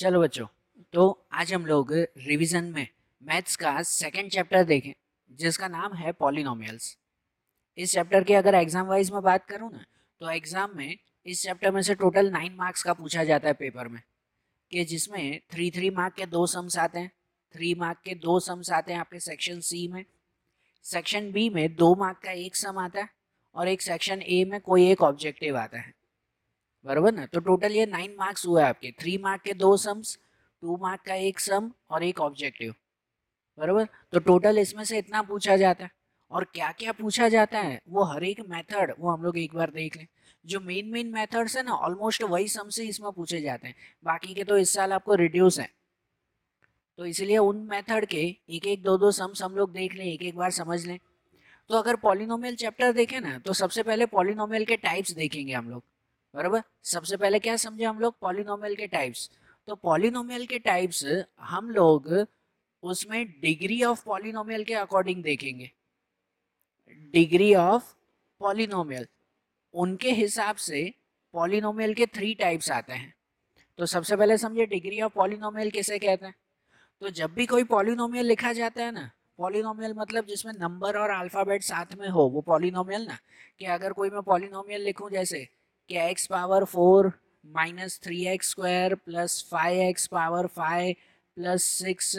चलो बच्चों तो आज हम लोग रिवीजन में मैथ्स का सेकंड चैप्टर देखें जिसका नाम है पॉलिनोमियल्स इस चैप्टर के अगर एग्जाम वाइज में बात करूँ ना तो एग्जाम में इस चैप्टर में से टोटल नाइन मार्क्स का पूछा जाता है पेपर में कि जिसमें थ्री थ्री मार्क के दो सम्स आते हैं थ्री मार्क के दो सम्स आते हैं आपके सेक्शन सी में सेक्शन बी में दो मार्क का एक सम आता है और एक सेक्शन ए में कोई एक ऑब्जेक्टिव आता है बराबर ना तो टोटल ये नाइन मार्क्स हुआ है आपके थ्री मार्क के दो सम्स टू मार्क का एक सम और एक ऑब्जेक्टिव बराबर तो टोटल इसमें से इतना पूछा जाता है और क्या क्या पूछा जाता है वो हर एक मेथड वो हम लोग एक बार देख लें जो मेन मेन मेथड्स है ना ऑलमोस्ट वही सम से इसमें पूछे जाते हैं बाकी के तो इस साल आपको रिड्यूस है तो इसलिए उन मेथड के एक एक दो दो सम्स हम लोग देख लें एक एक बार समझ लें तो अगर पॉलिनोमियल चैप्टर देखें ना तो सबसे पहले पॉलिनोमियल के टाइप्स देखेंगे हम लोग बराबर सबसे पहले क्या समझे हम लोग पॉलिनोमियल के टाइप्स तो पॉलिनोमियल के टाइप्स हम लोग उसमें डिग्री ऑफ पॉलिनोमियल के अकॉर्डिंग देखेंगे डिग्री ऑफ पॉलिनोमियल उनके हिसाब से पॉलिनोमियल के थ्री टाइप्स आते हैं तो सबसे पहले समझे डिग्री ऑफ पॉलिनोमियल किसे कहते हैं तो जब भी कोई पॉलिनोमियल लिखा जाता है ना पॉलिनोमियल मतलब जिसमें नंबर और अल्फाबेट साथ में हो वो पॉलिनोमियल ना कि अगर कोई मैं पॉलिनोमियल लिखूं जैसे कि x power four minus three x square plus five x power five plus six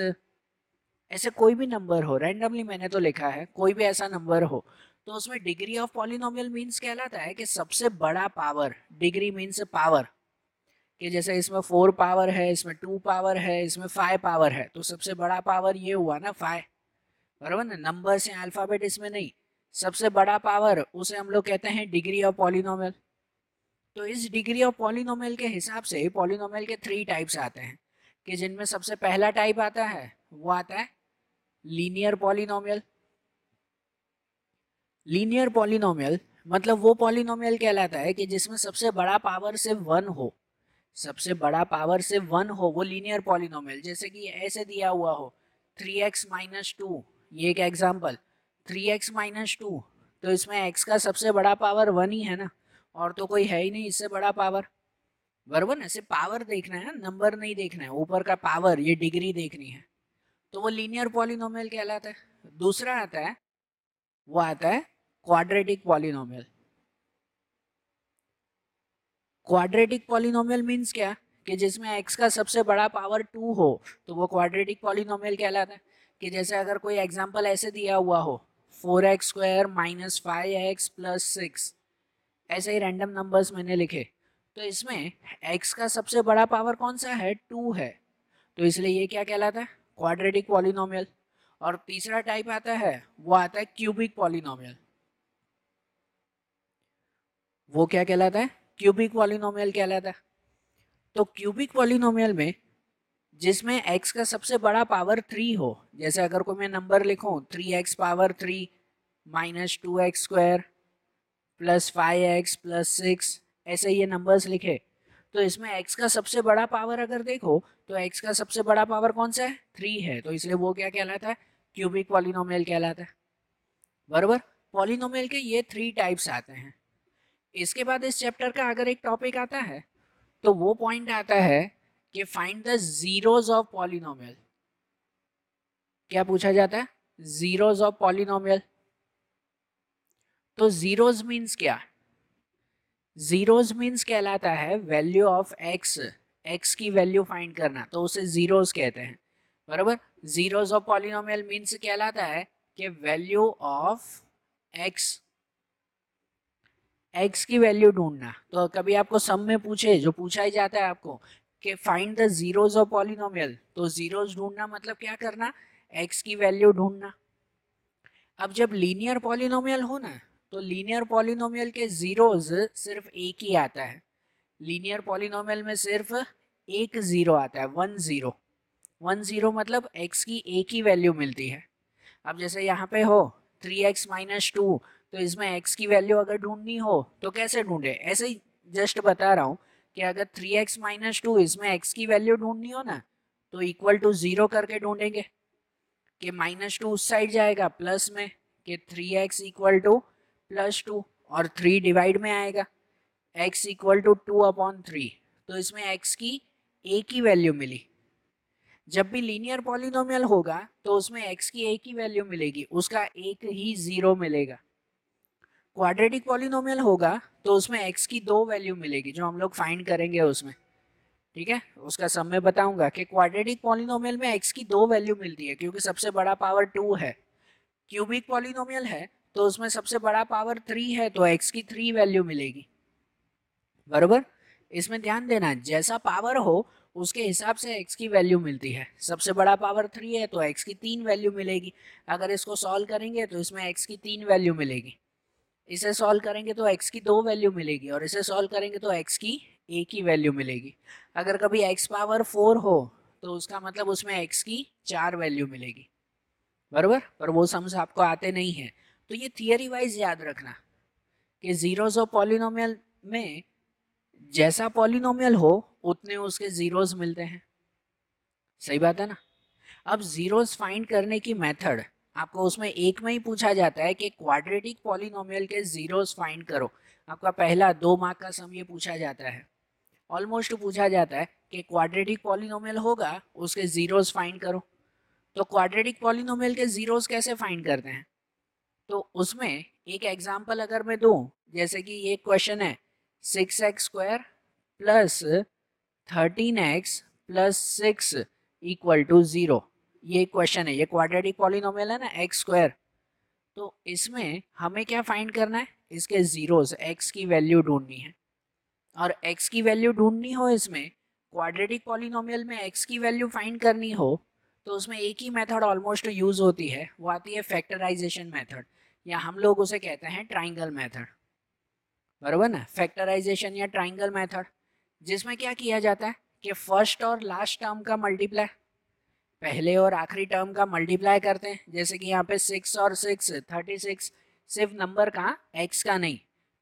ऐसे कोई भी नंबर हो रैंडमली मैंने तो लिखा है कोई भी ऐसा नंबर हो तो उसमें डिग्री ऑफ पॉलिनोमियल मीन्स कहलाता है कि सबसे बड़ा पावर डिग्री मीन्स पावर कि जैसे इसमें फोर पावर है इसमें टू पावर है इसमें फाइव पावर है तो सबसे बड़ा पावर ये हुआ ना फाइव बराबर ना नंबर से अल्फ़ाबेट इसमें नहीं सबसे बड़ा पावर उसे हम लोग कहते हैं डिग्री ऑफ पॉलिनोमियल तो इस डिग्री ऑफ पॉलिनोमियल के हिसाब से पॉलिनोमियल के थ्री टाइप्स आते हैं कि जिनमें सबसे पहला टाइप आता है वो आता है लीनियर पॉलिनोमियल लीनियर पॉलिनोमियल मतलब वो पॉलिनोमियल कहलाता है कि जिसमें सबसे बड़ा पावर से वन हो सबसे बड़ा पावर से वन हो वो लीनियर पॉलिनोमियल जैसे कि ऐसे दिया हुआ हो थ्री एक्स माइनस टू ये एक example three x minus two तो इसमें एक्स का सबसे बड़ा पावर वन ही है ना और तो कोई है ही नहीं इससे बड़ा पावर बरबर ना सिर्फ पावर देखना है नंबर नहीं देखना है ऊपर का पावर ये डिग्री देखनी है तो वो लीनियर पॉलिनोमियल कहलाता है दूसरा आता है वो आता है quadratic polynomial quadratic polynomial means क्या कि जिसमें एक्स का सबसे बड़ा पावर टू हो तो वो क्वाड्रेटिक पॉलिनोमियल कहलाता है कि जैसे अगर कोई एग्जाम्पल ऐसे दिया हुआ हो four x square minus five x plus six ऐसे ही रैंडम नंबर्स मैंने लिखे तो इसमें एक्स का सबसे बड़ा पावर कौन सा है टू है तो इसलिए ये क्या कहलाता है क्वाड्रेटिक पॉलिनोमियल और तीसरा टाइप आता है वो आता है क्यूबिक पॉलिनोमियल वो क्या कहलाता है क्यूबिक पॉलिनोमियल कहलाता है तो क्यूबिक पॉलिनोमियल में जिसमें x का सबसे बड़ा पावर थ्री हो जैसे अगर कोई मैं नंबर लिखूं three x power three minus two x square plus five x plus six ऐसे ये नंबर्स लिखे तो इसमें एक्स का सबसे बड़ा पावर अगर देखो तो एक्स का सबसे बड़ा पावर कौन सा है थ्री है तो इसलिए वो क्या कहलाता है क्यूबिक पॉलिनोमियल कहलाता है बरबर पॉलिनोमियल के ये थ्री टाइप्स आते हैं इसके बाद इस चैप्टर का अगर एक टॉपिक आता है तो वो पॉइंट आता है कि find the zeros of polynomial क्या पूछा जाता है जीरोज ऑफ पॉलिनोमियल तो जीरोज मीन्स क्या जीरोज मीन्स कहलाता है वैल्यू ऑफ एक्स एक्स की वैल्यू फाइंड करना तो उसे जीरोज कहते हैं बराबर जीरोज ऑफ पॉलिनोमियल मीन्स कहलाता है कि वैल्यू ऑफ एक्स एक्स की वैल्यू ढूंढना तो कभी आपको सम में पूछे जो पूछा ही जाता है आपको कि find the zeros of polynomial तो जीरोज ढूंढना मतलब क्या करना एक्स की वैल्यू ढूंढना अब जब लीनियर पॉलिनोमियल हो ना तो लीनियर पॉलिनोमियल के जीरोज सिर्फ एक ही आता है लीनियर पॉलिनोमियल में सिर्फ एक ज़ीरो आता है वन ज़ीरो वन ज़ीरो मतलब एक्स की एक ही वैल्यू मिलती है अब जैसे यहाँ पे हो थ्री एक्स माइनस टू तो इसमें एक्स की वैल्यू अगर ढूंढनी हो तो कैसे ढूंढे ऐसे ही जस्ट बता रहा हूँ कि अगर थ्री एक्स माइनस टू इसमें एक्स की वैल्यू ढूंढनी हो ना तो इक्वल टू ज़ीरो करके ढूंढेंगे कि माइनस टू उस साइड जाएगा प्लस में कि three x equal to plus two और थ्री डिवाइड में आएगा x equal to two upon three तो इसमें एक्स की एक ही वैल्यू मिली जब भी लीनियर पॉलिनोमियल होगा तो उसमें एक्स की एक ही वैल्यू मिलेगी उसका एक ही जीरो मिलेगा क्वाड्रेटिक पॉलिनोमियल होगा तो उसमें एक्स की दो वैल्यू मिलेगी जो हम लोग फाइंड करेंगे उसमें ठीक है उसका सब मैं बताऊंगा कि क्वाड्रेटिक पॉलिनोमियल में एक्स की दो वैल्यू मिलती है क्योंकि सबसे बड़ा पावर टू है क्यूबिक पॉलिनोमियल है तो उसमें सबसे बड़ा पावर थ्री है तो एक्स की थ्री वैल्यू मिलेगी बरबर इसमें ध्यान देना जैसा पावर हो उसके हिसाब से एक्स की वैल्यू मिलती है सबसे बड़ा पावर थ्री है तो एक्स की तीन वैल्यू मिलेगी अगर इसको सॉल्व करेंगे तो इसमें एक्स की तीन वैल्यू मिलेगी इसे सॉल्व करेंगे तो एक्स की दो वैल्यू मिलेगी और इसे सॉल्व करेंगे तो एक्स की एक ही वैल्यू मिलेगी अगर कभी एक्स पावर फोर हो तो उसका मतलब उसमें एक्स की चार वैल्यू मिलेगी बरबर पर वो सम्स आपको आते नहीं है तो ये थियरी वाइज याद रखना कि जीरोज और पॉलिनोमियल में जैसा पॉलिनोमियल हो उतने उसके जीरोज मिलते हैं सही बात है ना अब जीरोज़ फाइंड करने की मेथड आपको उसमें एक में ही पूछा जाता है कि क्वाड्रेटिक पॉलिनोमियल के जीरोज फाइंड करो आपका पहला दो मार्क का सम ये पूछा जाता है ऑलमोस्ट पूछा जाता है कि क्वाड्रेटिक पॉलिनोमियल होगा उसके जीरोज फाइंड करो तो क्वाड्रेटिक पॉलिनोमियल के जीरोज़ कैसे फाइंड करते हैं तो उसमें एक एग्जाम्पल अगर मैं दूँ जैसे कि ये क्वेश्चन है six x square plus thirteen x plus six equal to zero ये क्वेश्चन है ये क्वाड्रेटिक पॉलिनोमियल है ना एक्स स्क्वायर तो इसमें हमें क्या फाइंड करना है इसके जीरोज एक्स की वैल्यू ढूंढनी है और एक्स की वैल्यू ढूंढनी हो इसमें क्वाड्रेटिक पॉलिनोमियल में एक्स की वैल्यू फाइंड करनी हो तो उसमें एक ही मेथड ऑलमोस्ट यूज़ होती है वो आती है फैक्टराइजेशन मेथड या हम लोग उसे कहते हैं ट्राइंगल मैथड बरबर ना फैक्टराइजेशन या ट्राइंगल मैथड जिसमें क्या किया जाता है कि फर्स्ट और लास्ट टर्म का मल्टीप्लाई पहले और आखिरी टर्म का मल्टीप्लाई करते हैं जैसे कि यहाँ पे सिक्स और सिक्स थर्टी सिक्स सिर्फ नंबर का एक्स का नहीं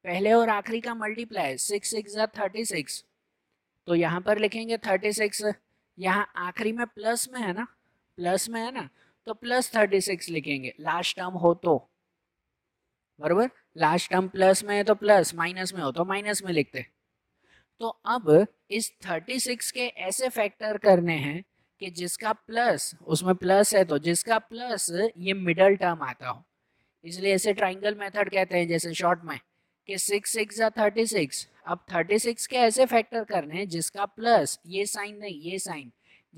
पहले और आखिरी का multiply six six thirty six तो यहाँ पर लिखेंगे थर्टी सिक्स यहाँ आखिरी में प्लस में है ना प्लस में है ना तो प्लस थर्टी सिक्स लिखेंगे लास्ट टर्म हो तो बराबर लास्ट टर्म प्लस में है तो प्लस माइनस में हो तो माइनस में लिखते तो अब इस 36 के ऐसे फैक्टर करने हैं कि जिसका प्लस उसमें प्लस है तो जिसका प्लस ये मिडल टर्म आता हो इसलिए ऐसे ट्राइंगल मेथड कहते हैं जैसे शॉर्ट में कि सिक्स सिक्स या थर्टी सिक्स अब थर्टी सिक्स के ऐसे फैक्टर करने हैं जिसका प्लस ये साइन नहीं ये साइन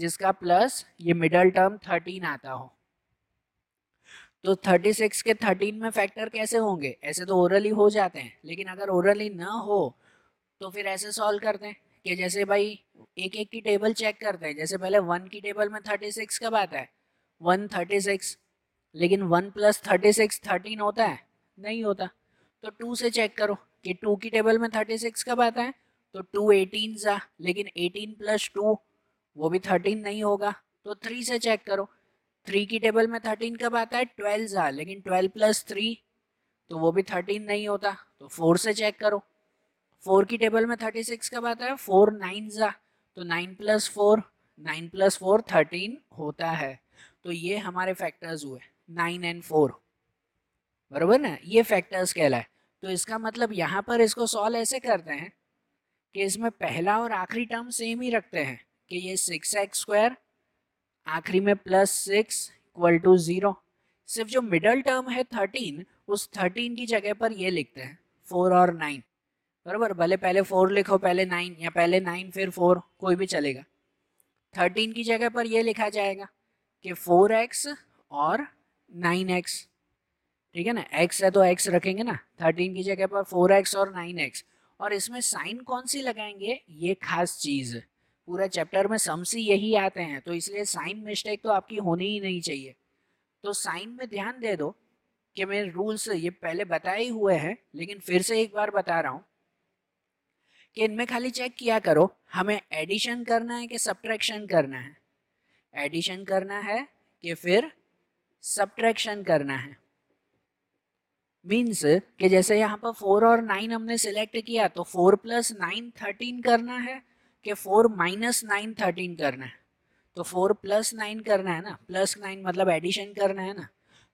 जिसका प्लस ये मिडल टर्म थर्टीन आता हो तो 36 के 13 में फैक्टर कैसे होंगे ऐसे तो ओरली हो जाते हैं लेकिन अगर ओरली ना हो तो फिर ऐसे सॉल्व करते हैं कि जैसे भाई एक एक की टेबल चेक करते हैं जैसे पहले वन की टेबल में थर्टी सिक्स कब आता है वन थर्टी सिक्स लेकिन one plus thirty six thirteen होता है नहीं होता तो टू से चेक करो कि टू की टेबल में थर्टी सिक्स कब आता है तो टू एटीन सा लेकिन एटीन प्लस टू वो भी थर्टीन नहीं होगा तो थ्री से चेक करो थ्री की टेबल में थर्टीन कब आता है ट्वेल्व था लेकिन ट्वेल्व प्लस थ्री तो वो भी थर्टीन नहीं होता तो फोर से चेक करो फोर की टेबल में थर्टी सिक्स कब आता है फोर नाइन ज़ा तो nine plus four nine plus four thirteen होता है तो ये हमारे फैक्टर्स हुए नाइन एंड फोर बरबर ना ये फैक्टर्स कहलाए तो इसका मतलब यहाँ पर इसको सॉल्व ऐसे करते हैं कि इसमें पहला और आखिरी टर्म सेम ही रखते हैं कि ये सिक्स एक्स स्क्वायर आखिरी में plus six equal to zero सिर्फ जो मिडल टर्म है थर्टीन उस थर्टीन की जगह पर ये लिखते हैं फोर और नाइन बराबर भले पहले फोर लिखो पहले नाइन या पहले नाइन फिर फोर कोई भी चलेगा थर्टीन की जगह पर यह लिखा जाएगा कि फोर एक्स और नाइन एक्स ठीक है ना एक्स है तो एक्स रखेंगे ना थर्टीन की जगह पर फोर एक्स और नाइन एक्स और इसमें साइन कौन सी लगाएंगे ये खास चीज़ है पूरे चैप्टर में सम्स ही यही आते हैं तो इसलिए साइन मिस्टेक तो आपकी होनी ही नहीं चाहिए तो साइन में ध्यान दे दो कि मैं रूल्स ये पहले बताए हुए हैं लेकिन फिर से एक बार बता रहा हूँ कि इनमें खाली चेक किया करो हमें एडिशन करना है कि सब्ट्रैक्शन करना है एडिशन करना है कि फिर सब्ट्रैक्शन करना है मीन्स कि जैसे यहाँ पर फोर और नाइन हमने सिलेक्ट किया तो फोर प्लस नाइन थर्टीन करना है कि फोर माइनस नाइन थर्टीन करना है तो फोर प्लस नाइन करना है ना प्लस नाइन मतलब एडिशन करना है ना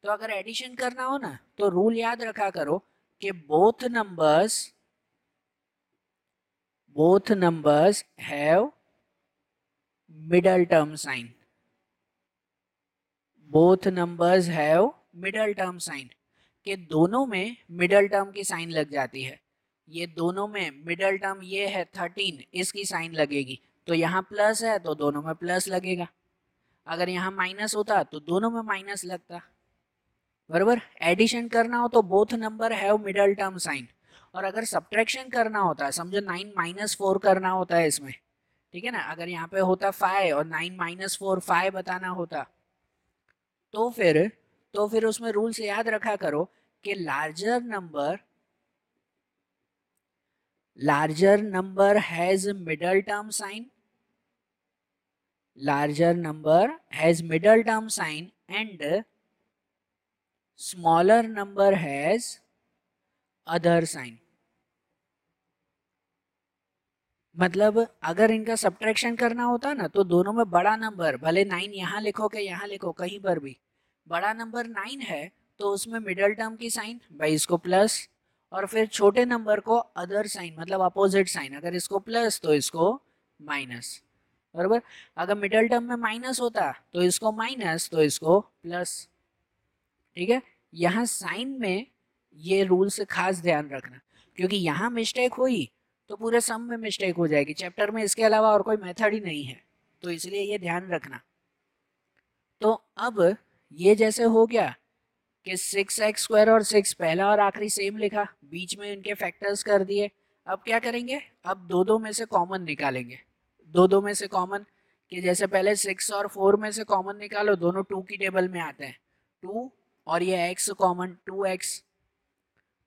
तो अगर एडिशन करना हो ना तो रूल याद रखा करो कि both numbers both numbers have middle term sign both numbers have middle term sign के दोनों में मिडल टर्म की साइन लग जाती है ये दोनों में मिडल टर्म ये है थर्टीन इसकी साइन लगेगी तो यहाँ प्लस है तो दोनों में प्लस लगेगा अगर यहाँ माइनस होता तो दोनों में माइनस लगता बरबर एडिशन करना हो तो both number have middle term sign और अगर सब्ट्रैक्शन करना होता समझो नाइन माइनस फोर करना होता है इसमें ठीक है ना अगर यहाँ पे होता फाइव और नाइन माइनस फोर फाइव बताना होता तो फिर तो फिर उसमें रूल से याद रखा करो कि larger number larger number has middle term sign larger number has middle term sign and smaller number has other sign मतलब अगर इनका सब्ट्रैक्शन करना होता ना तो दोनों में बड़ा नंबर भले नाइन यहाँ लिखो के यहाँ लिखो कहीं पर भी बड़ा नंबर नाइन है तो उसमें मिडल टर्म की साइन भाई इसको प्लस और फिर छोटे नंबर को अदर साइन मतलब अपोजिट साइन अगर इसको प्लस तो इसको माइनस बराबर अगर मिडल टर्म में माइनस होता तो इसको माइनस तो इसको प्लस ठीक है यहाँ साइन में ये रूल से खास ध्यान रखना क्योंकि यहाँ मिस्टेक हुई तो पूरे सम में मिस्टेक हो जाएगी चैप्टर में इसके अलावा और कोई मेथड ही नहीं है तो इसलिए ये ध्यान रखना तो अब ये जैसे हो गया कि सिक्स एक्स स्क्वायर और सिक्स पहला और आखिरी सेम लिखा बीच में इनके फैक्टर्स कर दिए अब क्या करेंगे अब दो दो में से कॉमन निकालेंगे दो दो में से कॉमन कि जैसे पहले सिक्स और फोर में से कॉमन निकालो दोनों टू की टेबल में आते हैं टू और ये एक्स कॉमन टू एक्स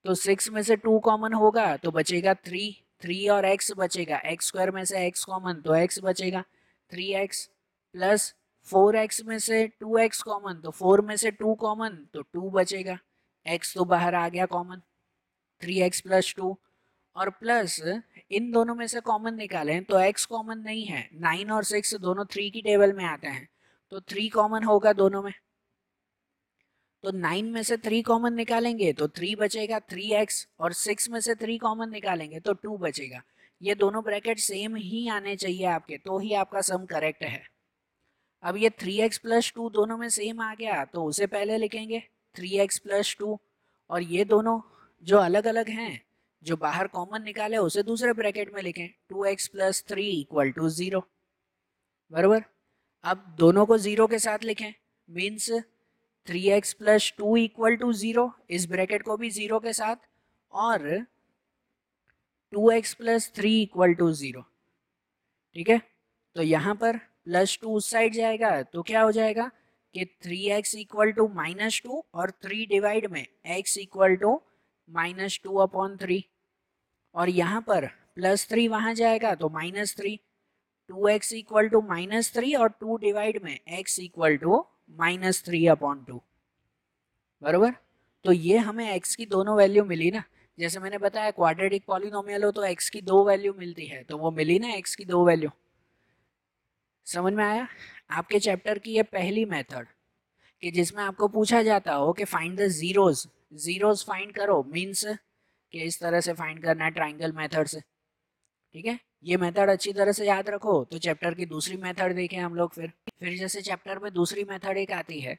तो सिक्स में से टू कॉमन होगा तो बचेगा थ्री थ्री और एक्स बचेगा एक्स स्क्वायर में से एक्स कॉमन तो एक्स बचेगा three x plus four x में से टू एक्स कॉमन तो फोर में से टू कॉमन तो टू बचेगा एक्स तो बाहर आ गया common three x plus two और प्लस इन दोनों में से कॉमन निकालें तो एक्स कॉमन नहीं है नाइन और सिक्स दोनों थ्री की टेबल में आते हैं तो थ्री कॉमन होगा दोनों में तो नाइन में से थ्री कॉमन निकालेंगे तो थ्री बचेगा थ्री एक्स और सिक्स में से थ्री कॉमन निकालेंगे तो टू बचेगा ये दोनों ब्रैकेट सेम ही आने चाहिए आपके तो ही आपका सम करेक्ट है अब ये थ्री एक्स प्लस टू दोनों में सेम आ गया तो उसे पहले लिखेंगे थ्री एक्स प्लस टू और ये दोनों जो अलग अलग हैं जो बाहर कॉमन निकाले उसे दूसरे ब्रैकेट में लिखें two x plus three equal to zero बराबर अब दोनों को ज़ीरो के साथ लिखें means three x plus two equal to zero इस ब्रैकेट को भी ज़ीरो के साथ और two x plus three equal to zero ठीक है तो यहाँ पर प्लस टू उस साइड जाएगा तो क्या हो जाएगा कि three x equal to minus two और थ्री डिवाइड में x equal to minus two upon three और यहाँ पर प्लस थ्री वहाँ जाएगा तो minus three two x equal to minus three और टू डिवाइड में x equal to minus three upon two बराबर तो ये हमें एक्स की दोनों वैल्यू मिली ना जैसे मैंने बताया क्वाड्रेटिक पॉलिनोमियल हो तो एक्स की दो वैल्यू मिलती है तो वो मिली ना एक्स की दो वैल्यू समझ में आया आपके चैप्टर की ये पहली मेथड कि जिसमें आपको पूछा जाता हो कि find the zeros zeros find करो मींस कि इस तरह से फाइंड करना है ट्राइंगल मेथड से ठीक है ये मेथड अच्छी तरह से याद रखो तो चैप्टर की दूसरी मेथड देखें हम लोग फिर फिर जैसे चैप्टर में दूसरी मेथड एक आती है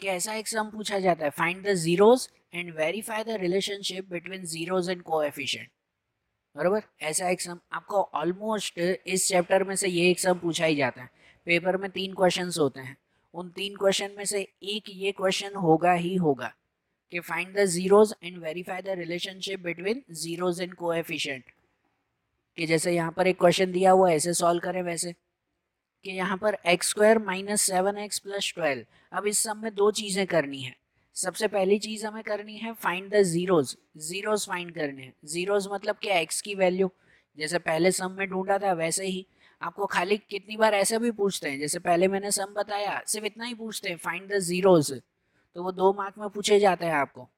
कि ऐसा एक सम पूछा जाता है find the zeros and verify the relationship between zeros and को बराबर ऐसा एग्जाम आपको ऑलमोस्ट इस चैप्टर में से ये एग्जाम पूछा ही जाता है पेपर में तीन क्वेश्चन होते हैं उन तीन क्वेश्चन में से एक ये क्वेश्चन होगा ही होगा कि find the zeros and verify the relationship between zeros and coefficient कि जैसे यहाँ पर एक क्वेश्चन दिया हुआ ऐसे सॉल्व करें वैसे कि यहाँ पर x square minus seven x plus twelve अब इस सब में दो चीज़ें करनी है सबसे पहली चीज हमें करनी है find the zeros zeros find करने हैं जीरोज मतलब क्या एक्स की वैल्यू जैसे पहले सम में ढूंढा था वैसे ही आपको खाली कितनी बार ऐसे भी पूछते हैं जैसे पहले मैंने सम बताया सिर्फ इतना ही पूछते हैं फाइंड द जीरोज तो वो दो मार्क में पूछे जाते हैं आपको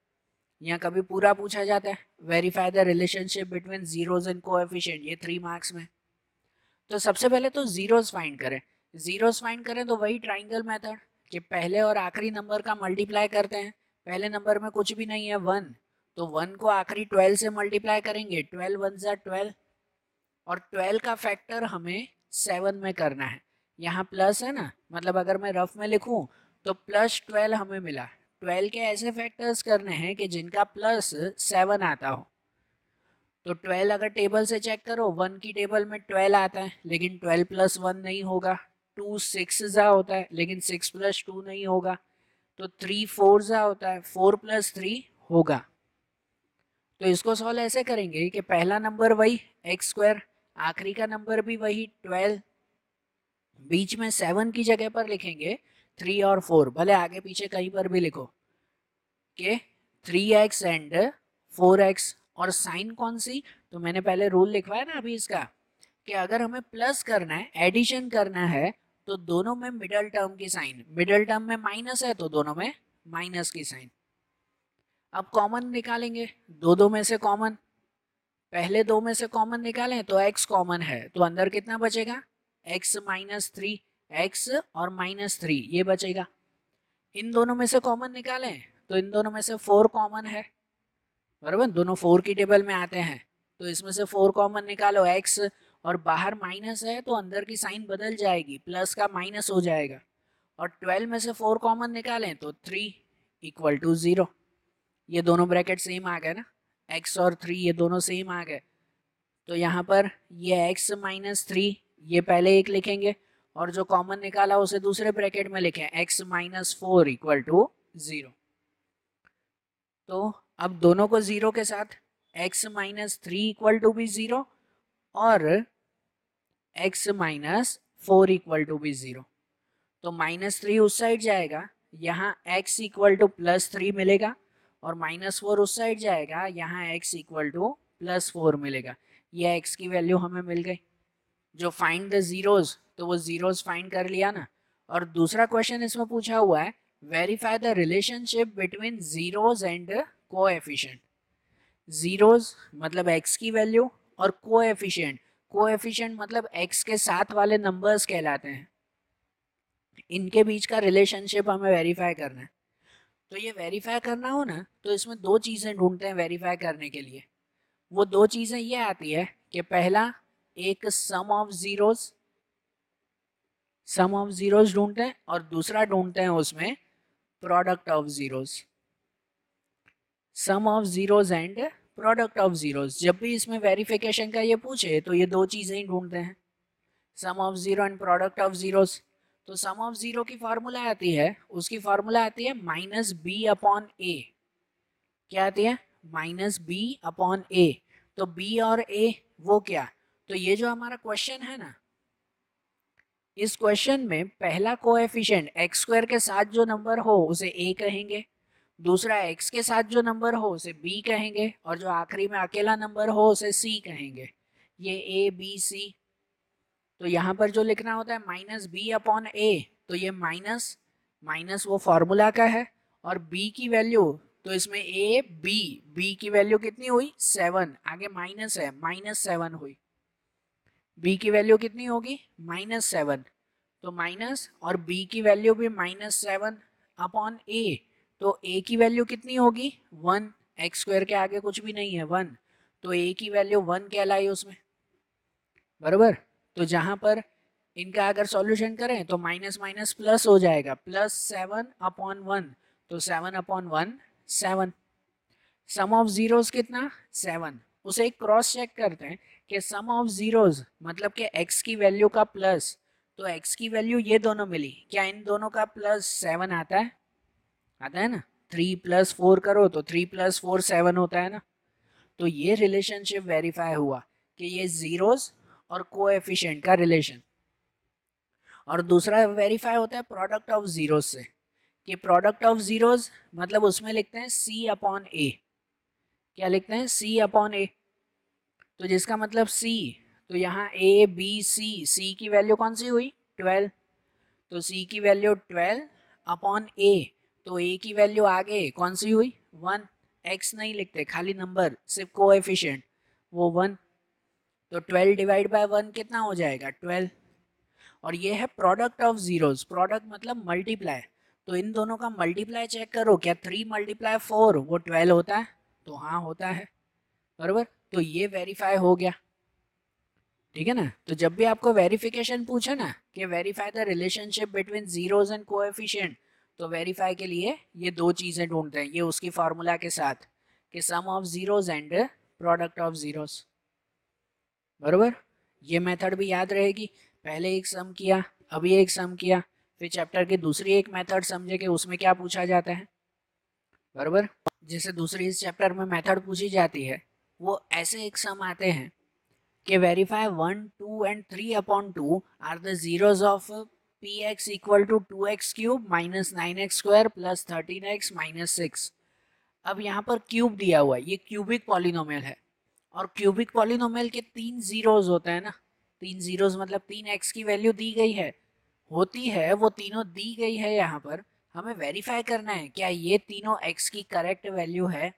यहाँ कभी पूरा पूछा जाता है verify the relationship between zeros and coefficient ये थ्री मार्क्स में तो सबसे पहले तो जीरोज फाइंड करें जीरोज फाइंड करें तो वही ट्राइंगल मेथड कि पहले और आखिरी नंबर का मल्टीप्लाई करते हैं पहले नंबर में कुछ भी नहीं है वन तो वन को आखिरी ट्वेल्व से मल्टीप्लाई करेंगे ट्वेल्व वन जै ट्वेल्व और ट्वेल्व का फैक्टर हमें सेवन में करना है यहाँ प्लस है ना मतलब अगर मैं रफ में लिखूँ तो प्लस ट्वेल्व हमें मिला ट्वेल्व के ऐसे फैक्टर्स करने हैं कि जिनका प्लस सेवन आता हो तो ट्वेल्व अगर टेबल से चेक करो वन की टेबल में ट्वेल्व आता है लेकिन ट्वेल्व प्लस वन नहीं होगा टू सिक्स ज़ा होता है लेकिन सिक्स प्लस टू नहीं होगा तो थ्री फोर ज़ा होता है फोर प्लस थ्री होगा तो इसको सॉल्व ऐसे करेंगे कि पहला नंबर वही एक्स स्क्वायर आखिरी का नंबर भी वही ट्वेल्व बीच में सेवन की जगह पर लिखेंगे थ्री और फोर भले आगे पीछे कहीं पर भी लिखो के three x and four x और साइन कौन सी तो मैंने पहले रूल लिखवाया ना अभी इसका कि अगर हमें प्लस करना है एडिशन करना है तो दोनों में मिडल टर्म की साइन मिडल टर्म में माइनस है तो दोनों में माइनस की साइन अब कॉमन निकालेंगे दो दो में से कॉमन पहले दो में से कॉमन निकालें तो एक्स कॉमन है तो अंदर कितना बचेगा एक्स माइनस थ्री एक्स और माइनस थ्री ये बचेगा इन दोनों में से कॉमन निकालें तो इन दोनों में से फोर कॉमन है बराबर दोनों फोर की टेबल में आते हैं तो इसमें से फोर कॉमन निकालो एक्स और बाहर माइनस है तो अंदर की साइन बदल जाएगी प्लस का माइनस हो जाएगा और ट्वेल्व में से फोर कॉमन निकालें तो थ्री इक्वल टू ज़ीरो ये दोनों ब्रैकेट सेम आ गए ना एक्स और थ्री ये दोनों सेम आ गए तो यहाँ पर ये एक्स माइनस थ्री ये पहले एक लिखेंगे और जो कॉमन निकाला उसे दूसरे ब्रैकेट में लिखें x minus four equal to zero तो अब दोनों को ज़ीरो के साथ x minus three equal to भी ज़ीरो और x minus four equal to भी जीरो तो माइनस थ्री उस साइड जाएगा यहाँ x equal to plus three मिलेगा और माइनस फोर उस साइड जाएगा यहाँ x equal to plus four मिलेगा ये x की वैल्यू हमें मिल गई जो फाइंड द जीरोज तो वो जीरोज फाइंड कर लिया ना और दूसरा क्वेश्चन इसमें पूछा हुआ है verify the relationship between zeros and coefficient zeros मतलब x की वैल्यू और कोएफिशिएंट कोएफिशिएंट मतलब एक्स के साथ वाले नंबर्स कहलाते हैं इनके बीच का रिलेशनशिप हमें वेरीफाई करना है तो ये वेरीफाई करना हो ना तो इसमें दो चीज़ें ढूंढते हैं वेरीफाई करने के लिए वो दो चीज़ें ये आती है कि पहला एक sum of zeros sum of zeros ढूंढते हैं और दूसरा ढूंढते हैं उसमें product of zeros sum of zeros and product of zeros जब भी इसमें वेरिफिकेशन का ये पूछे तो ये दो चीज़ें ही ढूंढते हैं sum of zero and product of zero तो सम ऑफ ज़ीरो की फार्मूला आती है उसकी फार्मूला आती है माइनस बी अपॉन ए क्या आती है माइनस बी अपॉन ए तो बी और ए वो क्या तो ये जो हमारा क्वेश्चन है ना इस क्वेश्चन में पहला कोएफिशिएंट एक्स स्क्वायर के साथ जो नंबर हो उसे ए कहेंगे दूसरा एक्स के साथ जो नंबर हो उसे बी कहेंगे और जो आखिरी में अकेला नंबर हो उसे सी कहेंगे ये ए बी सी तो यहाँ पर जो लिखना होता है माइनस बी अपॉन ए तो ये माइनस माइनस वो फॉर्मूला का है और बी की वैल्यू तो इसमें ए बी बी की वैल्यू कितनी हुई सेवन आगे माइनस है माइनस सेवन हुई बी की वैल्यू कितनी होगी माइनस सेवन तो माइनस और बी की वैल्यू भी माइनस सेवन अपॉन ए तो ए की वैल्यू कितनी होगी वन एक्स स्क्वायर के आगे कुछ भी नहीं है वन तो ए की वैल्यू वन कहलाई उसमें बरबर तो जहां पर इनका अगर सॉल्यूशन करें तो माइनस माइनस प्लस हो जाएगा प्लस सेवन अपॉन वन तो seven upon one seven sum of zeros कितना सेवन उसे एक क्रॉस चेक करते हैं कि सम ऑफ जीरोस मतलब कि एक्स की वैल्यू का प्लस तो एक्स की वैल्यू ये दोनों मिली क्या इन दोनों का प्लस सेवन आता है आता है ना थ्री प्लस फोर करो तो थ्री प्लस फोर सेवन होता है ना तो ये रिलेशनशिप वेरीफाई हुआ कि ये ज़ीरोज़ और को का रिलेशन और दूसरा वेरीफाई होता है प्रोडक्ट ऑफ ज़ीरोज़ से कि प्रोडक्ट ऑफ ज़ीरोज़ मतलब उसमें लिखते हैं सी अपॉन ए क्या लिखते हैं सी अपॉन ए तो जिसका मतलब सी तो यहाँ ए बी सी सी की वैल्यू कौन सी हुई ट्वेल्व तो सी की वैल्यू ट्वेल्व अपॉन ए तो ए की वैल्यू आगे कौन सी हुई वन एक्स नहीं लिखते खाली नंबर सिर्फ को एफिशियंट वो वन तो ट्वेल्व डिवाइड बाय वन कितना हो जाएगा ट्वेल्व और ये है प्रोडक्ट ऑफ जीरो प्रोडक्ट मतलब मल्टीप्लाई तो इन दोनों का मल्टीप्लाई चेक करो क्या थ्री मल्टीप्लाई फोर वो ट्वेल्व होता है तो हाँ होता है बरबर तो ये वेरीफाई हो गया ठीक है ना तो जब भी आपको वेरिफिकेशन पूछे ना कि verify the relationship between zeros and coefficient तो वेरीफाई के लिए ये दो चीज़ें ढूंढते हैं ये उसकी फार्मूला के साथ कि sum of zeros and product of zeros बरोबर ये मेथड भी याद रहेगी पहले एक सम किया अभी एक सम किया फिर चैप्टर के दूसरी एक मेथड समझे कि उसमें क्या पूछा जाता है बरोबर जैसे दूसरी इस चैप्टर में मेथड पूछी जाती है वो ऐसे एक सम आते हैं कि verify one two and three upon two are the zeros of p x equal to two x cube minus nine x square plus thirteen x minus six अब यहाँ पर क्यूब दिया हुआ है ये क्यूबिक पॉलिनोमियल है और क्यूबिक पॉलिनोमियल के तीन जीरोज होते हैं ना तीन जीरोज मतलब तीन एक्स की वैल्यू दी गई है होती है वो तीनों दी गई है यहाँ पर हमें वेरीफाई करना है क्या ये तीनों एक्स की करेक्ट वैल्यू है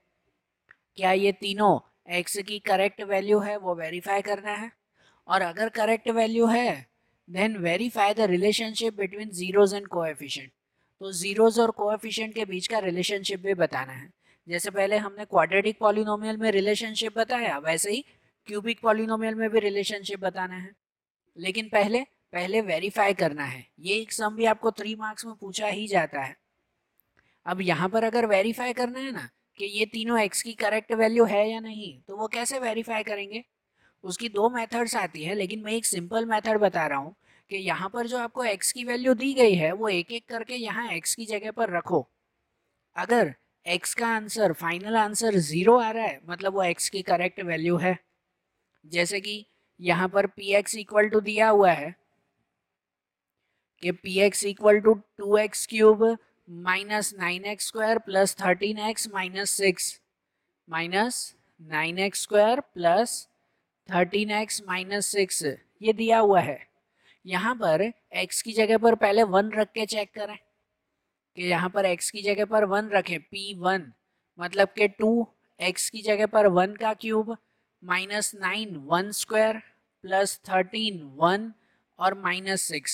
क्या ये तीनों एक्स की करेक्ट वैल्यू है वो वेरीफाई करना है और अगर करेक्ट वैल्यू है then verify the relationship between zeros and coefficient तो जीरोज और कोएफिशिएंट के बीच का रिलेशनशिप भी बताना है जैसे पहले हमने क्वाड्रेटिक पॉलिनोमियल में रिलेशनशिप बताया वैसे ही क्यूबिक पॉलिनोमियल में भी रिलेशनशिप बताना है लेकिन पहले पहले वेरीफाई करना है ये एक सम भी आपको थ्री मार्क्स में पूछा ही जाता है अब यहाँ पर अगर वेरीफाई करना है ना कि ये तीनों एक्स की करेक्ट वैल्यू है या नहीं तो वो कैसे वेरीफाई करेंगे उसकी दो मेथड्स आती है लेकिन मैं एक सिंपल मेथड बता रहा हूँ कि यहाँ पर जो आपको x की वैल्यू दी गई है वो एक एक करके यहाँ x की जगह पर रखो अगर x का आंसर फाइनल आंसर ज़ीरो आ रहा है मतलब वो x की करेक्ट वैल्यू है जैसे कि यहाँ पर पी एक्स इक्वल टू दिया हुआ है कि p x equal to two x cube minus nine x square plus thirteen x minus six minus nine x square plus thirteen x minus six ये दिया हुआ है यहाँ पर x की जगह पर पहले वन रख के चेक करें कि यहाँ पर x की जगह पर वन रखें वन मतलब कि टू एक्स की जगह पर वन का cube minus nine one square plus thirteen one और माइनस सिक्स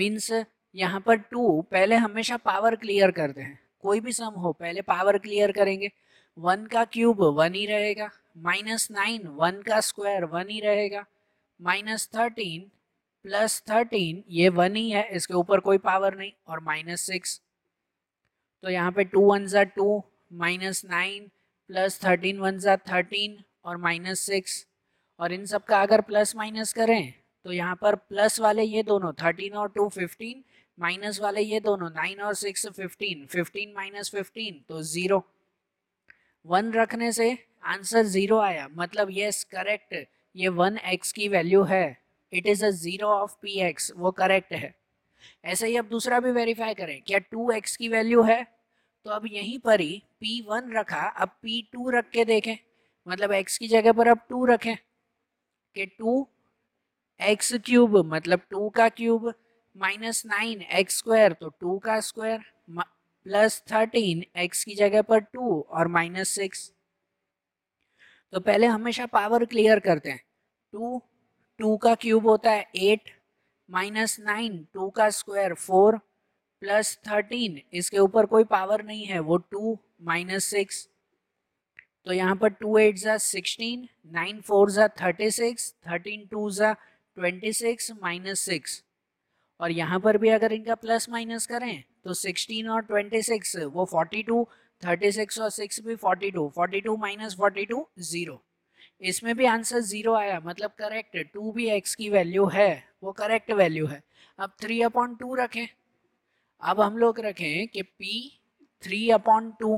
मीन्स यहाँ पर टू पहले हमेशा पावर क्लियर करते हैं कोई भी सम हो पहले पावर क्लियर करेंगे वन का क्यूब वन ही रहेगा माइनस नाइन वन का स्क्वायर वन ही रहेगा माइनस थर्टीन प्लस थर्टीन ये वन ही है इसके ऊपर कोई पावर नहीं और माइनस सिक्स तो यहाँ पे टू वन ज़ा two minus nine plus thirteen one ज़ा थर्टीन और माइनस सिक्स और इन सब का अगर प्लस माइनस करें तो यहाँ पर प्लस वाले ये दोनों थर्टीन और टू फिफ्टीन माइनस वाले ये दोनों नाइन और six fifteen fifteen minus fifteen तो ज़ीरो वन रखने से आंसर जीरो आया मतलब ये करेक्ट ये वन एक्स की वैल्यू है it is a zero of p x वो करेक्ट है ऐसे ही अब दूसरा भी वेरीफाई करें क्या टू एक्स की वैल्यू है तो अब यहीं पर ही पी वन रखा अब पी टू रख के देखें मतलब एक्स की जगह पर अब टू रखें कि टू एक्स क्यूब मतलब टू का cube minus nine x square तो टू का स्क्वायर प्लस थर्टीन एक्स की जगह पर टू और माइनस सिक्स तो पहले हमेशा पावर क्लियर करते हैं टू टू का क्यूब होता है एट माइनस नाइन टू का स्क्वायर फोर प्लस थर्टीन इसके ऊपर कोई पावर नहीं है वो टू माइनस सिक्स तो यहाँ पर टू एट ज़ा सिक्सटीन नाइन फोर ज़ा थर्टी सिक्स थर्टीन टू ज़ा ट्वेंटी सिक्स माइनस सिक्स और यहाँ पर भी अगर इनका प्लस माइनस करें तो सिक्सटीन और ट्वेंटी सिक्स वो फोर्टी टू थर्टी सिक्स और सिक्स भी forty two forty two minus forty two zero इसमें भी आंसर ज़ीरो आया मतलब करेक्ट टू भी एक्स की वैल्यू है वो करेक्ट वैल्यू है अब थ्री अपॉन टू रखें अब हम लोग रखें कि पी थ्री अपॉन टू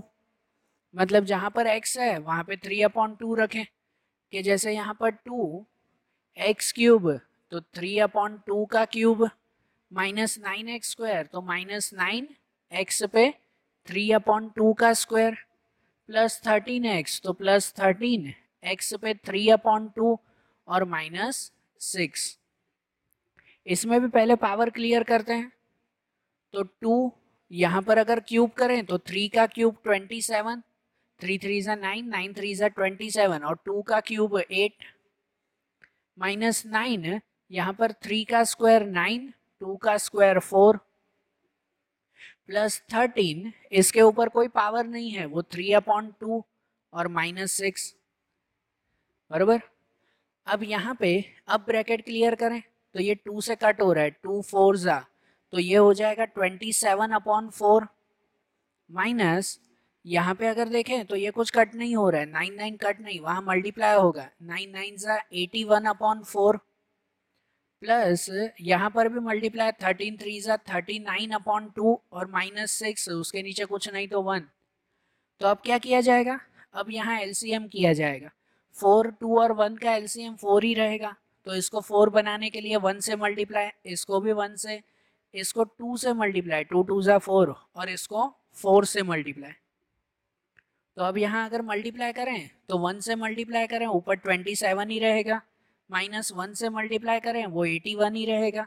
मतलब जहाँ पर एक्स है वहाँ पे थ्री अपॉन टू रखें कि जैसे यहाँ पर टू एक्स क्यूब तो थ्री अपॉन टू का cube minus nine x square तो माइनस नाइन एक्स पे थ्री अपॉन टू का स्क्वायर प्लस थर्टीन एक्स तो प्लस थर्टीन एक्स पे थ्री अपॉन टू और माइनस सिक्स इसमें भी पहले पावर क्लियर करते हैं तो टू यहाँ पर अगर क्यूब करें तो थ्री का cube twenty seven three three ज़ा नाइन नाइन थ्री ज़ा ट्वेंटी सेवन और टू का क्यूब एट माइनस नाइन यहाँ पर थ्री का स्क्वायर नाइन टू का स्क्वायर फोर प्लस थर्टीन इसके ऊपर कोई पावर नहीं है वो थ्री अपॉन टू और माइनस सिक्स बरबर अब यहाँ पे अब ब्रैकेट क्लियर करें तो ये टू से कट हो रहा है टू फोर ज़ा तो ये हो जाएगा twenty seven upon four minus यहाँ पे अगर देखें तो ये कुछ कट नहीं हो रहा है नाइन नाइन कट नहीं वहाँ मल्टीप्लाई होगा नाइन नाइन ज़ा eighty one upon four plus यहाँ पर भी मल्टीप्लाई थर्टीन थ्री सा थर्टी नाइन अपॉन टू और माइनस सिक्स उसके नीचे कुछ नहीं तो वन तो अब क्या किया जाएगा अब यहाँ एल किया जाएगा फोर टू और वन का एल फोर ही रहेगा तो इसको फोर बनाने के लिए वन से मल्टीप्लाई इसको भी वन से इसको टू से मल्टीप्लाई टू टू ज़ा फोर और इसको फोर से मल्टीप्लाई तो अब यहाँ अगर मल्टीप्लाई करें तो वन से मल्टीप्लाई करें ऊपर ट्वेंटी सेवन ही रहेगा माइनस वन से मल्टीप्लाई करें वो एटी वन ही रहेगा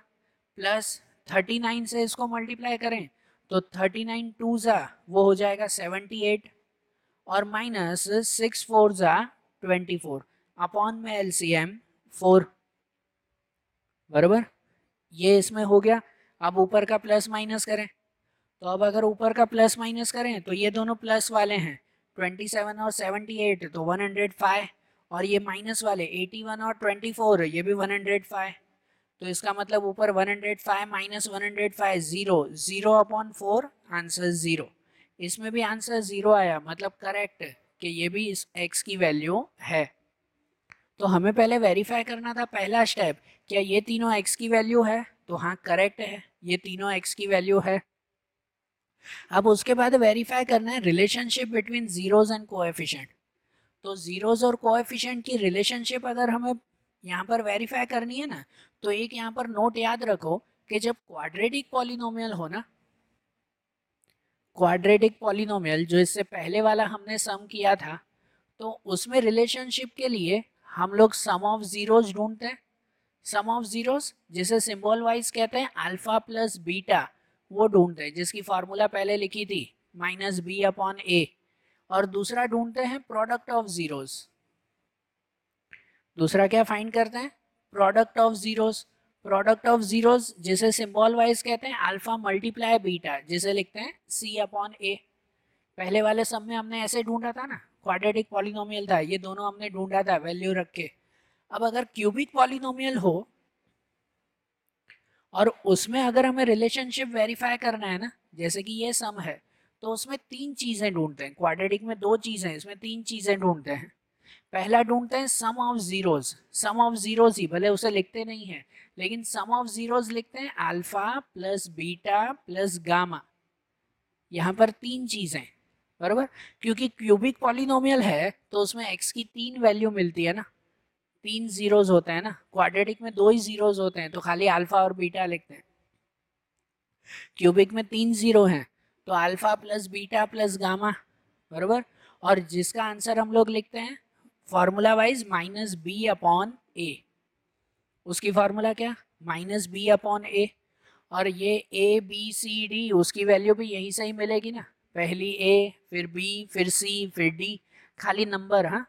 प्लस थर्टी नाइन से इसको मल्टीप्लाई करें तो थर्टी नाइन टू ज़ा वो हो जाएगा सेवेंटी एट और माइनस सिक्स फोर ज़ा ट्वेंटी फोर अपॉन में एल सी एम फोर बराबर ये इसमें हो गया अब ऊपर का प्लस माइनस करें तो अब अगर ऊपर का प्लस माइनस करें तो ये दोनों प्लस वाले हैं ट्वेंटी सेवन और सेवेंटी एट तो वन हंड्रेड फाइव और ये माइनस वाले 81 और 24 ये भी 105 तो इसका मतलब ऊपर 105 minus one hundred five zero zero upon four answer zero इसमें भी आंसर जीरो आया मतलब करेक्ट कि ये भी इस एक्स की वैल्यू है तो हमें पहले वेरीफाई करना था पहला स्टेप क्या ये तीनों एक्स की वैल्यू है तो हाँ करेक्ट है ये तीनों एक्स की वैल्यू है अब उसके बाद वेरीफाई करना है relationship between zeros and coefficient तो ज़ीरोज़ और कोएफिशिएंट की रिलेशनशिप अगर हमें यहाँ पर वेरीफाई करनी है ना तो एक यहाँ पर नोट याद रखो कि जब क्वाड्रेटिक पॉलिनोमियल हो ना क्वाड्रेटिक पॉलिनोमियल जो इससे पहले वाला हमने सम किया था तो उसमें रिलेशनशिप के लिए हम लोग सम ऑफ ज़ीरोज़ ढूंढते हैं सम ऑफ ज़ीरोज़ जिसे सिंबल वाइज कहते हैं अल्फ़ा प्लस बीटा वो ढूंढते हैं जिसकी फार्मूला पहले लिखी थी माइनस बी अपॉन ए और दूसरा ढूंढते हैं प्रोडक्ट ऑफ जीरोस दूसरा क्या फाइंड करते हैं product of zeros product of zeros जिसे सिंबल वाइज कहते हैं अल्फा मल्टीप्लाई बीटा जिसे लिखते हैं सी अपॉन ए पहले वाले सब में हमने ऐसे ढूंढा था ना क्वाड्रेटिक पॉलिनोमियल था ये दोनों हमने ढूंढा था वैल्यू रख के अब अगर क्यूबिक पॉलिनोमियल हो और उसमें अगर हमें रिलेशनशिप वेरीफाई करना है ना जैसे कि ये सम है तो उसमें तीन चीज़ें ढूंढते हैं क्वाड्रेटिक में दो चीज़ें इसमें तीन चीज़ें ढूंढते हैं पहला ढूंढते हैं sum of zeros sum of zeros ही भले उसे लिखते नहीं है लेकिन सम ऑफ जीरोज लिखते हैं alpha plus beta plus gamma यहाँ पर तीन चीज़ें बरबर क्योंकि क्यूबिक पॉलिनोमियल है तो उसमें एक्स की तीन वैल्यू मिलती है ना तीन जीरोज होते हैं ना क्वाड्रेटिक में दो ही जीरोज होते हैं तो खाली अल्फा और बीटा लिखते हैं क्यूबिक में तीन जीरो हैं तो alpha plus beta plus gamma बराबर और जिसका आंसर हम लोग लिखते हैं formula wise minus b upon a उसकी फार्मूला क्या माइनस बी अपॉन ए और ये ए बी सी डी उसकी वैल्यू भी यहीं से ही मिलेगी ना पहली ए फिर बी फिर सी फिर डी खाली नंबर हाँ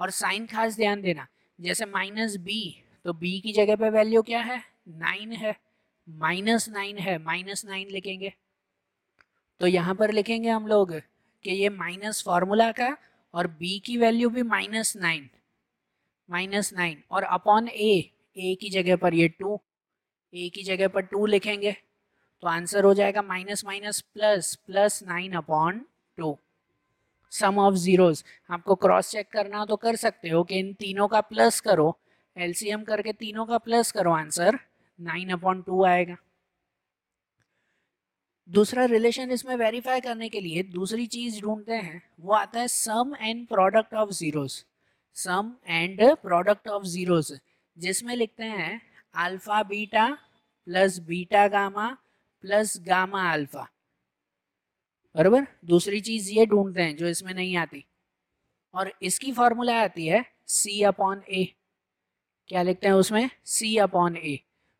और साइन खास ध्यान देना जैसे माइनस बी तो बी की जगह पे वैल्यू क्या है नाइन है माइनस नाइन है माइनस नाइन लिखेंगे तो यहाँ पर लिखेंगे हम लोग कि ये माइनस फार्मूला का और b की वैल्यू भी माइनस नाइन माइनस नाइन और अपॉन a a की जगह पर ये टू a की जगह पर टू लिखेंगे तो आंसर हो जाएगा minus minus plus plus nine upon two sum of zeros आपको क्रॉस चेक करना तो कर सकते हो कि इन तीनों का प्लस करो एलसीएम करके तीनों का प्लस करो आंसर नाइन अपॉन टू आएगा दूसरा रिलेशन इसमें वेरीफाई करने के लिए दूसरी चीज ढूंढते हैं वो आता है sum and product of zeros sum and product of zeros जिसमें लिखते हैं alpha beta plus beta gamma plus gamma alpha बराबर दूसरी चीज ये ढूंढते हैं जो इसमें नहीं आती और इसकी फॉर्मूला आती है सी अपॉन ए क्या लिखते हैं उसमें सी अपॉन ए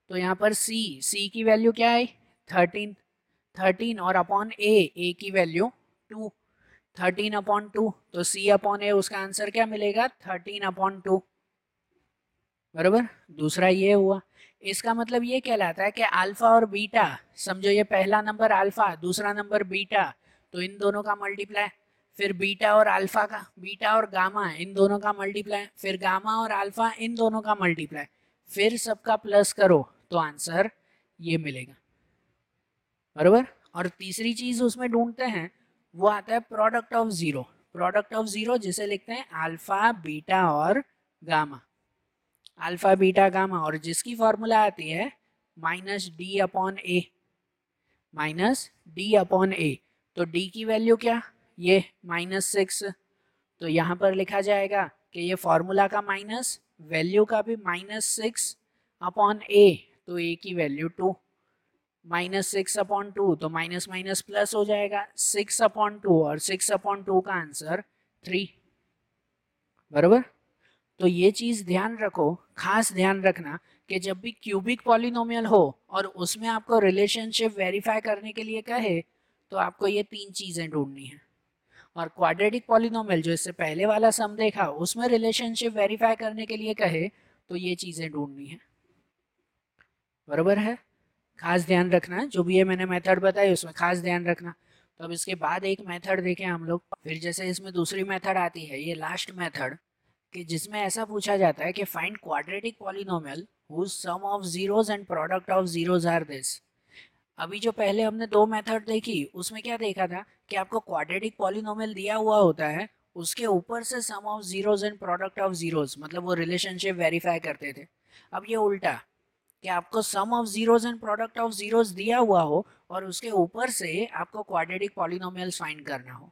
तो यहाँ पर सी सी की वैल्यू क्या आई थर्टीन थर्टीन और अपॉन ए ए की value two thirteen upon two तो सी अपॉन ए उसका आंसर क्या मिलेगा थर्टीन अपॉन टू बराबर दूसरा ये हुआ इसका मतलब ये कहलाता है कि अल्फा और बीटा समझो ये पहला नंबर अल्फा दूसरा नंबर बीटा तो इन दोनों का मल्टीप्लाई फिर बीटा और अल्फा का बीटा और गामा इन दोनों का मल्टीप्लाई फिर गामा और अल्फा इन दोनों का मल्टीप्लाई फिर सबका प्लस करो तो आंसर ये मिलेगा बराबर और तीसरी चीज उसमें ढूंढते हैं वो आता है product of zero product of zero जिसे लिखते हैं अल्फा बीटा और गामा अल्फा बीटा गामा और जिसकी फॉर्मूला आती है minus d upon a minus d upon a तो डी की वैल्यू क्या ये माइनस सिक्स तो यहाँ पर लिखा जाएगा कि ये फॉर्मूला का माइनस वैल्यू का भी माइनस सिक्स अपॉन ए तो ए की value two minus six upon two तो माइनस माइनस प्लस हो जाएगा सिक्स अपॉन टू और सिक्स अपॉन टू का आंसर थ्री बराबर तो ये चीज ध्यान रखो खास ध्यान रखना कि जब भी क्यूबिक पॉलिनोमियल हो और उसमें आपको रिलेशनशिप वेरीफाई करने के लिए कहे तो आपको ये तीन चीजें ढूंढनी है और क्वाड्रेटिक पॉलिनोमियल जो इससे पहले वाला सम देखा उसमें रिलेशनशिप वेरीफाई करने के लिए कहे तो ये चीजें ढूंढनी है बराबर है खास ध्यान रखना जो भी ये मैंने मेथड बताई उसमें खास ध्यान रखना तो अब इसके बाद एक मेथड देखें हम लोग फिर जैसे इसमें दूसरी मेथड आती है ये लास्ट मेथड कि जिसमें ऐसा पूछा जाता है कि find quadratic polynomial sum of zeros and product of zeros are this अभी जो पहले हमने दो मेथड देखी उसमें क्या देखा था कि आपको क्वाड्रेटिक पॉलिनोमियल दिया हुआ होता है उसके ऊपर से sum of zeros and product of zeros मतलब वो रिलेशनशिप वेरीफाई करते थे अब ये उल्टा कि आपको sum of zeros and product of zeros दिया हुआ हो और उसके ऊपर से आपको क्वाड्रेटिक पॉलिनोमियल्स फाइंड करना हो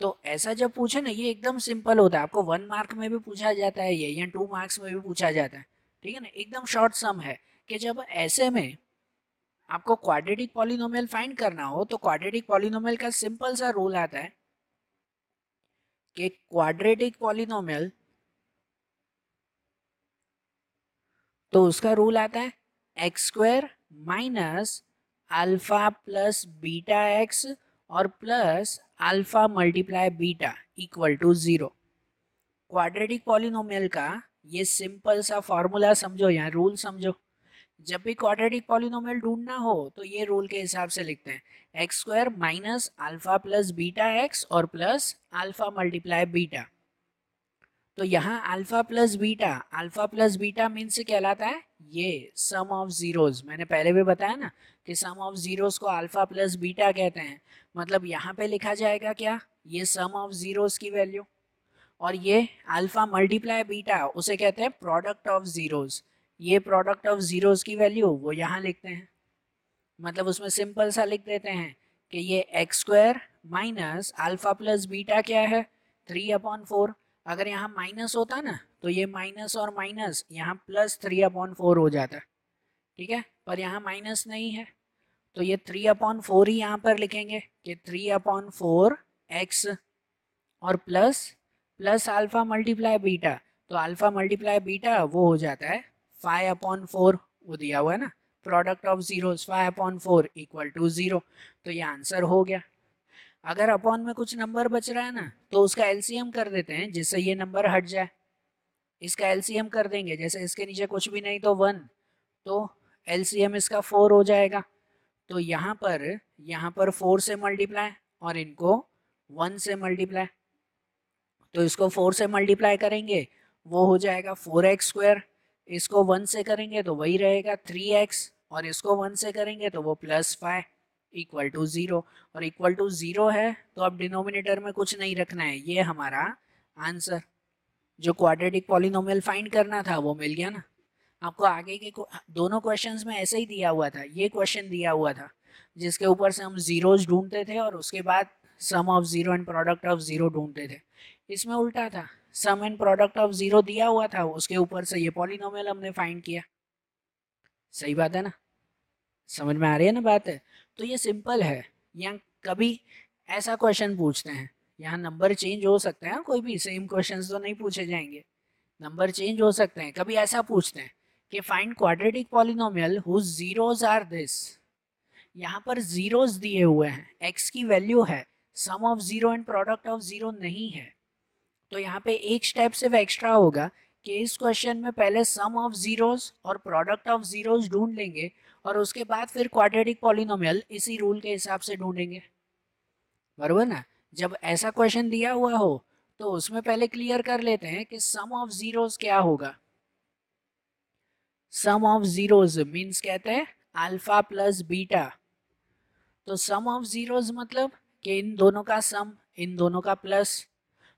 तो ऐसा जब पूछे ना ये एकदम सिंपल होता है आपको वन मार्क में भी पूछा जाता है ये या टू मार्क्स में भी पूछा जाता है ठीक है ना एकदम शॉर्ट सम है कि जब ऐसे में आपको क्वाड्रेटिक पॉलिनोमियल फाइंड करना हो तो क्वाड्रेटिक पॉलिनोमियल का सिंपल सा रूल आता है कि क्वाड्रेटिक पॉलिनोमियल तो उसका रूल आता है x square minus alpha plus beta x और plus alpha multiply beta equal to zero quadratic polynomial का ये सिंपल सा फॉर्मूला समझो या रूल समझो जब भी क्वाड्रेटिक पॉलिनोमियल ढूंढना हो तो ये रूल के हिसाब से लिखते हैं x square minus alpha plus beta x और प्लस अल्फा मल्टीप्लाई बीटा तो यहाँ alpha plus beta alpha plus beta means कहलाता है ये सम ऑफ जीरोज़ मैंने पहले भी बताया ना कि सम ऑफ ज़ीरोज़ को अल्फा प्लस बीटा कहते हैं मतलब यहाँ पे लिखा जाएगा क्या ये सम ऑफ जीरोज़ की वैल्यू और ये अल्फा मल्टीप्लाई बीटा उसे कहते हैं प्रोडक्ट ऑफ जीरोज़ ये प्रोडक्ट ऑफ ज़ीरोज़ की वैल्यू वो यहाँ लिखते हैं मतलब उसमें सिंपल सा लिख देते हैं कि ये x square minus alpha plus beta क्या है थ्री अपॉन फोर अगर यहाँ माइनस होता ना तो ये माइनस और माइनस यहाँ प्लस थ्री अपॉन फोर हो जाता ठीक है पर यहाँ माइनस नहीं है तो ये थ्री अपॉन फोर ही यहाँ पर लिखेंगे कि थ्री अपॉन फोर एक्स और plus plus alpha multiply beta तो अल्फ़ा मल्टीप्लाई बीटा वो हो जाता है फाइव अपॉन फोर वो दिया हुआ है ना product of zero five upon four equal to zero तो ये आंसर हो गया अगर अपॉन में कुछ नंबर बच रहा है ना तो उसका एलसीएम कर देते हैं जिससे ये नंबर हट जाए इसका एलसीएम कर देंगे जैसे इसके नीचे कुछ भी नहीं तो वन तो एलसीएम इसका फोर हो जाएगा तो यहाँ पर यहाँ पर फोर से मल्टीप्लाई और इनको वन से मल्टीप्लाई तो इसको फोर से मल्टीप्लाई करेंगे वो हो जाएगा फोर एक्स स्क्वायर इसको वन से करेंगे तो वही रहेगा थ्री एक्स और इसको वन से करेंगे तो वो plus five equal to zero और इक्वल टू ज़ीरो है तो अब डिनोमिनेटर में कुछ नहीं रखना है ये हमारा आंसर जो क्वाड्रेटिक पॉलिनोमियल फाइंड करना था वो मिल गया ना आपको आगे के दोनों क्वेश्चंस में ऐसे ही दिया हुआ था ये क्वेश्चन दिया हुआ था जिसके ऊपर से हम ज़ीरोज़ ढूंढते थे और उसके बाद sum of zero and product of zero ढूंढते थे इसमें उल्टा था sum and product of zero दिया हुआ था उसके ऊपर से ये पॉलिनोमियल हमने फाइंड किया सही बात है ना समझ में आ रही है ना बात है तो ये सिंपल है यहाँ कभी ऐसा क्वेश्चन पूछते हैं यहाँ नंबर चेंज हो सकते हैं हाँ, कोई भी सेम क्वेश्चन तो नहीं पूछे जाएंगे नंबर चेंज हो सकते हैं कभी ऐसा पूछते हैं कि find quadratic polynomial whose zeros are this यहाँ पर जीरोज दिए हुए हैं एक्स की वैल्यू है sum of zero and product of zero नहीं है तो यहाँ पे एक स्टेप सिर्फ एक्स्ट्रा होगा कि इस क्वेश्चन में पहले सम ऑफ जीरोज और प्रोडक्ट ऑफ जीरोज ढूंढ लेंगे और उसके बाद फिर क्वाड्रेटिक पॉलिनोमियल इसी रूल के हिसाब से ढूंढेंगे बरबर ना जब ऐसा क्वेश्चन दिया हुआ हो तो उसमें पहले क्लियर कर लेते हैं कि सम ऑफ जीरोस क्या होगा सम ऑफ जीरोस मींस कहते हैं अल्फा प्लस बीटा तो सम ऑफ जीरोस मतलब कि इन दोनों का सम इन दोनों का प्लस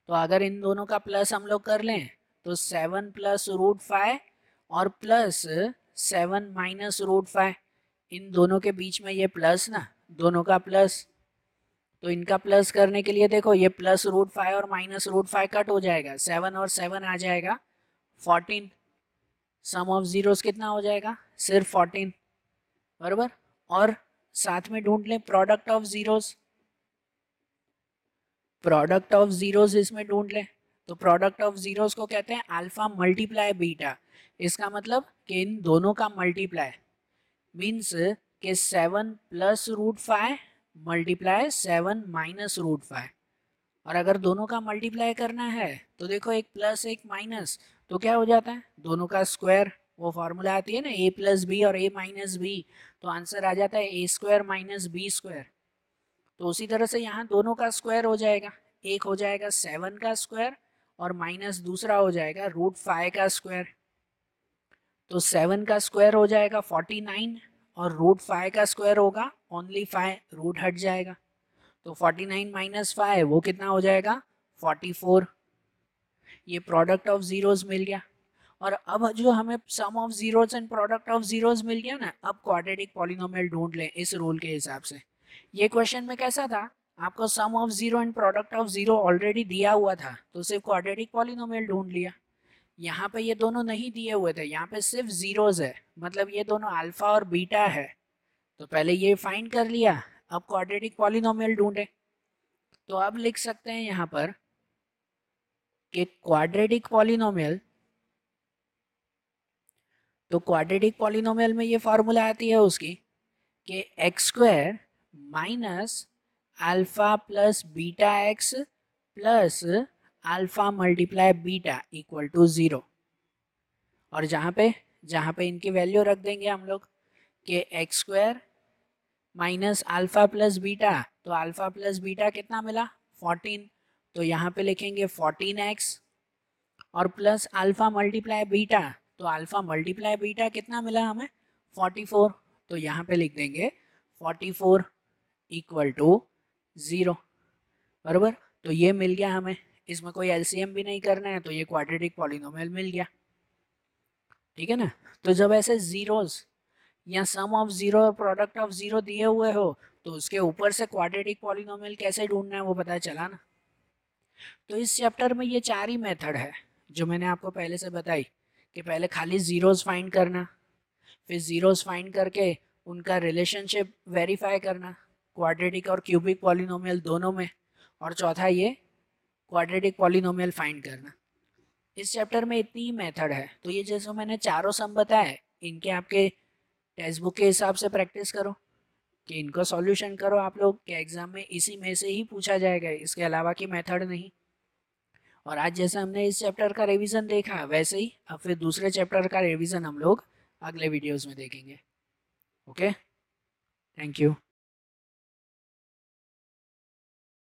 तो अगर इन दोनों का प्लस हम लोग कर लें तो सेवन प्लस रूट फाइव और plus seven minus root five इन दोनों के बीच में ये प्लस ना दोनों का प्लस तो इनका प्लस करने के लिए देखो ये प्लस रूट फाइव और माइनस रूट फाइव कट हो जाएगा सेवन और सेवन आ जाएगा फोर्टीन सम ऑफ जीरोस कितना हो जाएगा सिर्फ फोर्टीन बरबर और साथ में ढूंढ लें product of zeros product of zeros इसमें ढूंढ लें तो प्रोडक्ट ऑफ जीरोस को कहते हैं अल्फा मल्टीप्लाई बीटा इसका मतलब कि इन दोनों का मल्टीप्लाई मीन्स के seven plus root five multiply seven minus root five और अगर दोनों का मल्टीप्लाई करना है तो देखो एक प्लस एक माइनस तो क्या हो जाता है दोनों का स्क्वायर वो फार्मूला आती है ना ए प्लस बी और ए माइनस बी तो आंसर आ जाता है a square minus b square तो उसी तरह से यहाँ दोनों का स्क्वायर हो जाएगा एक हो जाएगा सेवन का स्क्वायर और माइनस दूसरा हो जाएगा रूट फाइव का स्क्वायर तो सेवन का स्क्वायर हो जाएगा फोर्टी नाइन और रूट फाइव का स्क्वायर होगा ओनली फाइव रूट हट जाएगा तो फोर्टी नाइन माइनस फाइव वो कितना हो जाएगा फोर्टी फोर ये प्रोडक्ट ऑफ ज़ीरोज़ मिल गया और अब जो हमें sum of zeros and product of zeros मिल गया ना अब क्वाड्रेटिक पॉलिनोमियल ढूंढ लें इस रूल के हिसाब से ये क्वेश्चन में कैसा था आपको sum of zero and product of zero already दिया हुआ था तो सिर्फ क्वाड्रेटिक पॉलिनोमियल ढूंढ लिया यहाँ पे ये दोनों नहीं दिए हुए थे यहाँ पे सिर्फ ज़ीरोज़ है मतलब ये दोनों अल्फ़ा और बीटा है तो पहले ये फाइंड कर लिया अब क्वाड्रेटिक पॉलिनोमियल ढूंढे तो अब लिख सकते हैं यहाँ पर कि क्वाड्रेटिक पॉलिनोमियल तो क्वाड्रेटिक पॉलिनोमियल में ये फार्मूला आती है उसकी कि x square minus alpha plus beta x plus alpha multiply beta equal to zero और जहाँ पे जहाँ पे इनकी वैल्यू रख देंगे हम लोग के x square minus alpha plus beta तो अल्फ़ा प्लस बीटा कितना मिला फोर्टीन तो यहाँ पे लिखेंगे फोर्टीन एक्स और प्लस अल्फ़ा मल्टीप्लाई बीटा तो अल्फ़ा मल्टीप्लाई बीटा कितना मिला हमें फोर्टी फोर तो यहाँ पे लिख देंगे forty four equal to zero बराबर तो ये मिल गया हमें इसमें कोई एलसीएम भी नहीं करना है तो ये क्वाड्रेटिक पॉलिनोमियल मिल गया ठीक है ना तो जब ऐसे जीरोज या सम ऑफ जीरो और प्रोडक्ट ऑफ जीरो दिए हुए हो तो उसके ऊपर से क्वाड्रेटिक पॉलिनोमियल कैसे ढूंढना है वो पता चला ना तो इस चैप्टर में ये चार ही मेथड है जो मैंने आपको पहले से बताई कि पहले खाली ज़ीरोज़ फाइंड करना फिर ज़ीरोज़ फाइंड करके उनका रिलेशनशिप वेरीफाई करना क्वाड्रेटिक और क्यूबिक पॉलिनोमियल दोनों में और चौथा ये क्वाड्रेटिक पॉलिनोमियल फाइंड करना इस चैप्टर में इतनी ही मेथड है तो ये जैसे मैंने चारों सम बताया इनके आपके टेक्स्ट बुक के हिसाब से प्रैक्टिस करो कि इनका सॉल्यूशन करो आप लोग के एग्ज़ाम में इसी में से ही पूछा जाएगा इसके अलावा की मेथड नहीं और आज जैसे हमने इस चैप्टर का रिवीजन देखा वैसे ही अब फिर दूसरे चैप्टर का रिवीजन हम लोग अगले वीडियोस में देखेंगे ओके थैंक यू